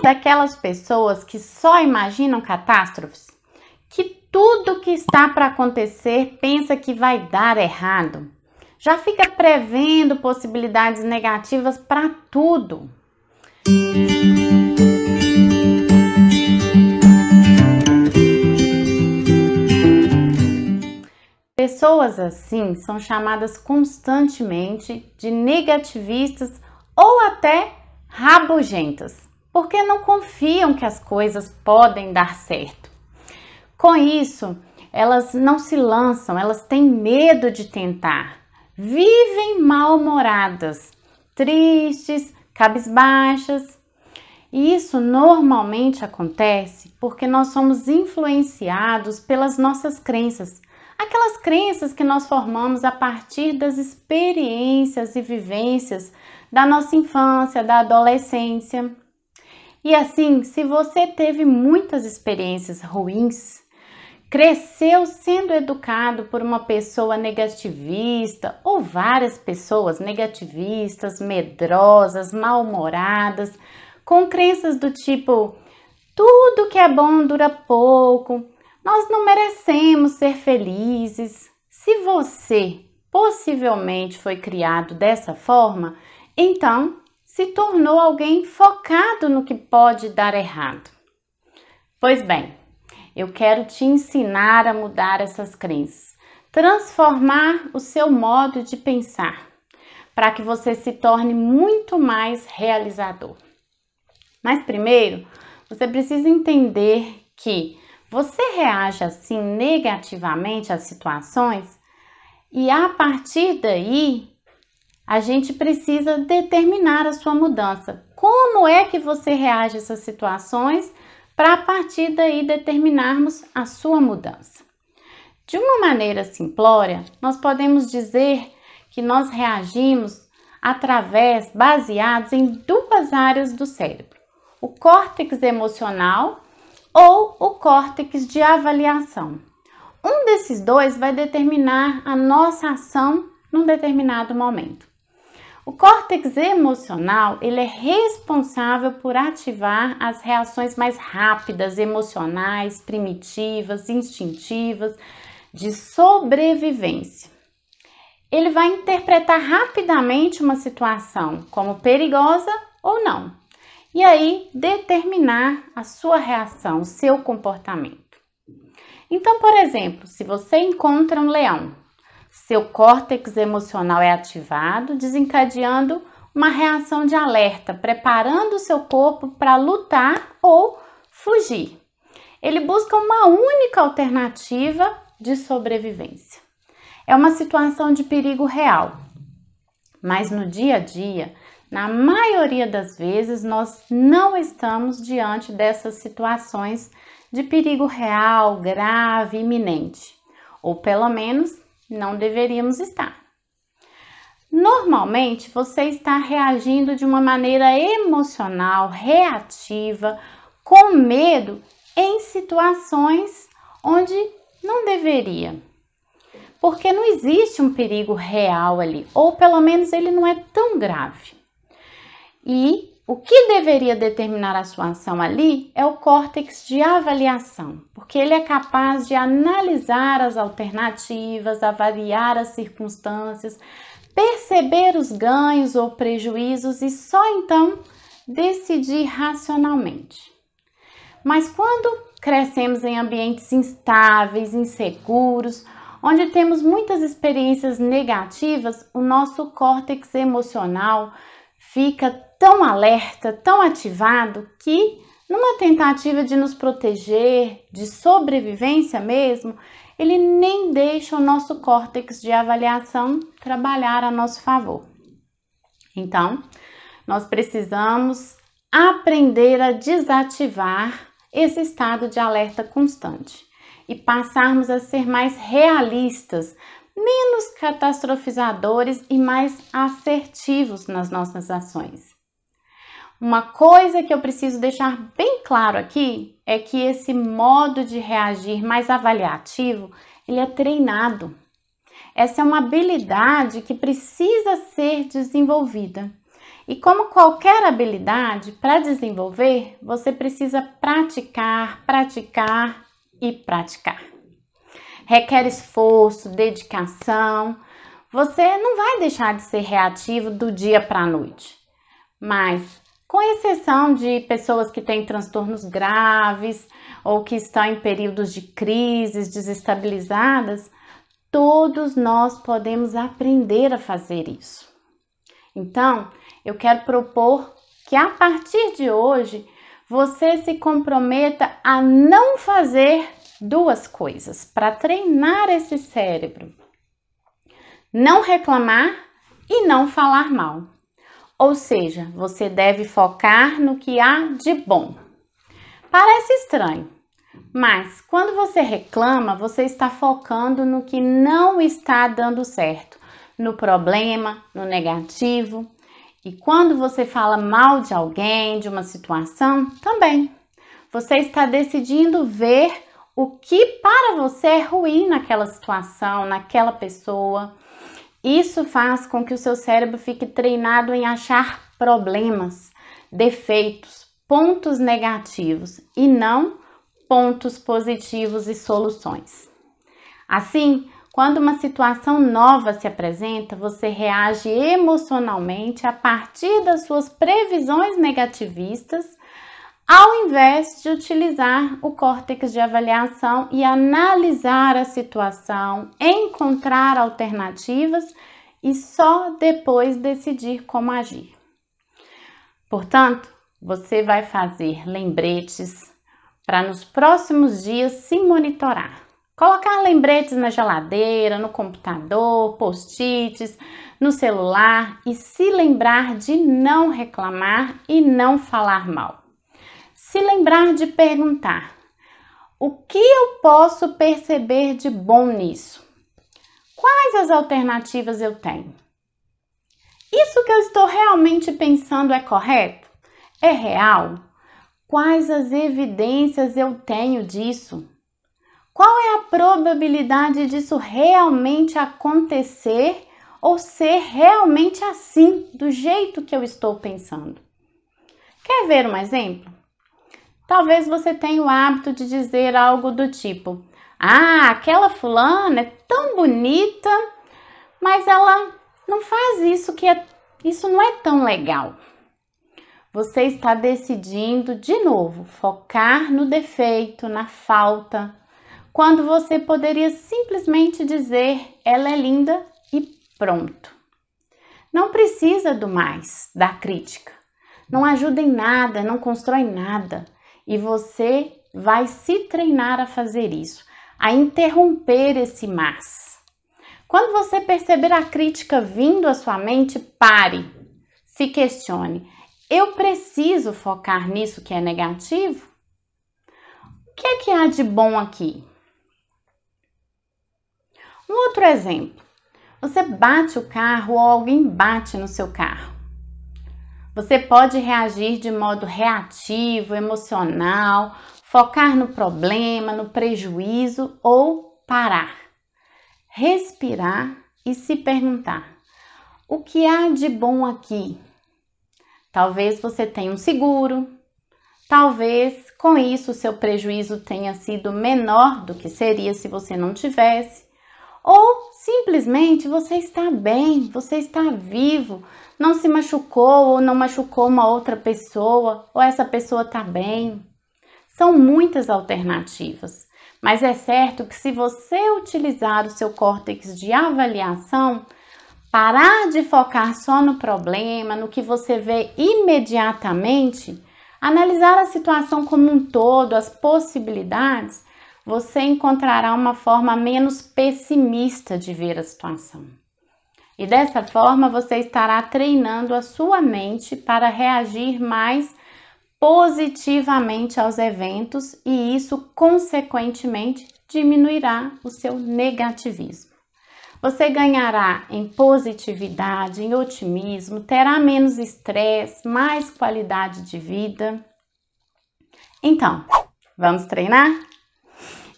daquelas pessoas que só imaginam catástrofes? Que tudo que está para acontecer pensa que vai dar errado? Já fica prevendo possibilidades negativas para tudo. Pessoas assim são chamadas constantemente de negativistas ou até rabugentas porque não confiam que as coisas podem dar certo. Com isso, elas não se lançam, elas têm medo de tentar, vivem mal-humoradas, tristes, cabisbaixas. E isso normalmente acontece porque nós somos influenciados pelas nossas crenças, aquelas crenças que nós formamos a partir das experiências e vivências da nossa infância, da adolescência. E assim, se você teve muitas experiências ruins, cresceu sendo educado por uma pessoa negativista ou várias pessoas negativistas, medrosas, mal-humoradas, com crenças do tipo: tudo que é bom dura pouco, nós não merecemos ser felizes. Se você possivelmente foi criado dessa forma, então se tornou alguém focado no que pode dar errado. Pois bem, eu quero te ensinar a mudar essas crenças, transformar o seu modo de pensar, para que você se torne muito mais realizador. Mas primeiro, você precisa entender que você reage assim negativamente às situações e a partir daí a gente precisa determinar a sua mudança. Como é que você reage a essas situações para a partir daí determinarmos a sua mudança? De uma maneira simplória, nós podemos dizer que nós reagimos através, baseados em duas áreas do cérebro: o córtex emocional ou o córtex de avaliação. Um desses dois vai determinar a nossa ação num determinado momento. O córtex emocional, ele é responsável por ativar as reações mais rápidas, emocionais, primitivas, instintivas, de sobrevivência. Ele vai interpretar rapidamente uma situação como perigosa ou não, e aí determinar a sua reação, o seu comportamento. Então, por exemplo, se você encontra um leão seu córtex emocional é ativado, desencadeando uma reação de alerta, preparando o seu corpo para lutar ou fugir. Ele busca uma única alternativa de sobrevivência. É uma situação de perigo real, mas no dia a dia, na maioria das vezes, nós não estamos diante dessas situações de perigo real, grave, iminente, ou pelo menos não deveríamos estar. Normalmente você está reagindo de uma maneira emocional, reativa, com medo em situações onde não deveria. Porque não existe um perigo real ali, ou pelo menos ele não é tão grave. E o que deveria determinar a sua ação ali é o córtex de avaliação, porque ele é capaz de analisar as alternativas, avaliar as circunstâncias, perceber os ganhos ou prejuízos e só então decidir racionalmente. Mas quando crescemos em ambientes instáveis, inseguros, onde temos muitas experiências negativas, o nosso córtex emocional fica tão alerta, tão ativado que, numa tentativa de nos proteger, de sobrevivência mesmo, ele nem deixa o nosso córtex de avaliação trabalhar a nosso favor. Então, nós precisamos aprender a desativar esse estado de alerta constante e passarmos a ser mais realistas menos catastrofizadores e mais assertivos nas nossas ações. Uma coisa que eu preciso deixar bem claro aqui é que esse modo de reagir mais avaliativo, ele é treinado. Essa é uma habilidade que precisa ser desenvolvida. E como qualquer habilidade, para desenvolver, você precisa praticar, praticar e praticar requer esforço, dedicação. Você não vai deixar de ser reativo do dia para a noite. Mas, com exceção de pessoas que têm transtornos graves ou que estão em períodos de crises desestabilizadas, todos nós podemos aprender a fazer isso. Então, eu quero propor que a partir de hoje você se comprometa a não fazer duas coisas para treinar esse cérebro: não reclamar e não falar mal. Ou seja, você deve focar no que há de bom. Parece estranho, mas quando você reclama, você está focando no que não está dando certo, no problema, no negativo, e quando você fala mal de alguém, de uma situação, também. Você está decidindo ver o que para você é ruim naquela situação, naquela pessoa. Isso faz com que o seu cérebro fique treinado em achar problemas, defeitos, pontos negativos e não pontos positivos e soluções. Assim, quando uma situação nova se apresenta, você reage emocionalmente a partir das suas previsões negativistas, ao invés de utilizar o córtex de avaliação e analisar a situação, encontrar alternativas e só depois decidir como agir. Portanto, você vai fazer lembretes para nos próximos dias se monitorar Colocar lembretes na geladeira, no computador, post-its, no celular e se lembrar de não reclamar e não falar mal. Se lembrar de perguntar: o que eu posso perceber de bom nisso? Quais as alternativas eu tenho? Isso que eu estou realmente pensando é correto? É real? Quais as evidências eu tenho disso? Qual é a probabilidade disso realmente acontecer ou ser realmente assim, do jeito que eu estou pensando? Quer ver um exemplo? Talvez você tenha o hábito de dizer algo do tipo: Ah, aquela fulana é tão bonita, mas ela não faz isso que é, isso não é tão legal. Você está decidindo de novo focar no defeito, na falta, quando você poderia simplesmente dizer ela é linda e pronto. Não precisa do mais, da crítica. Não ajuda em nada, não constrói nada. E você vai se treinar a fazer isso, a interromper esse mas. Quando você perceber a crítica vindo à sua mente, pare, se questione. Eu preciso focar nisso que é negativo? O que é que há de bom aqui? Um outro exemplo: você bate o carro ou alguém bate no seu carro. Você pode reagir de modo reativo, emocional, focar no problema, no prejuízo ou parar, respirar e se perguntar: o que há de bom aqui? Talvez você tenha um seguro, talvez com isso o seu prejuízo tenha sido menor do que seria se você não tivesse ou simplesmente você está bem, você está vivo, não se machucou ou não machucou uma outra pessoa, ou essa pessoa está bem. São muitas alternativas, mas é certo que se você utilizar o seu córtex de avaliação, parar de focar só no problema, no que você vê imediatamente, analisar a situação como um todo, as possibilidades, você encontrará uma forma menos pessimista de ver a situação. E dessa forma você estará treinando a sua mente para reagir mais positivamente aos eventos e isso, consequentemente, diminuirá o seu negativismo. Você ganhará em positividade, em otimismo, terá menos estresse, mais qualidade de vida. Então, vamos treinar?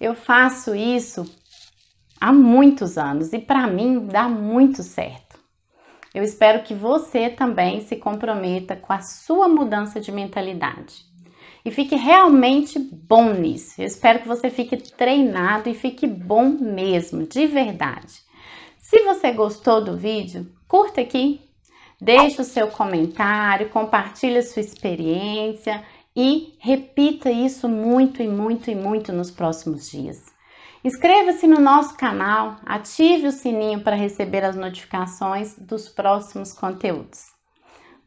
Eu faço isso há muitos anos e para mim dá muito certo. Eu espero que você também se comprometa com a sua mudança de mentalidade e fique realmente bom nisso. Eu espero que você fique treinado e fique bom mesmo, de verdade. Se você gostou do vídeo, curta aqui, deixe o seu comentário, compartilhe a sua experiência e repita isso muito e muito e muito nos próximos dias. Inscreva-se no nosso canal, ative o sininho para receber as notificações dos próximos conteúdos.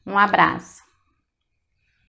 Um abraço!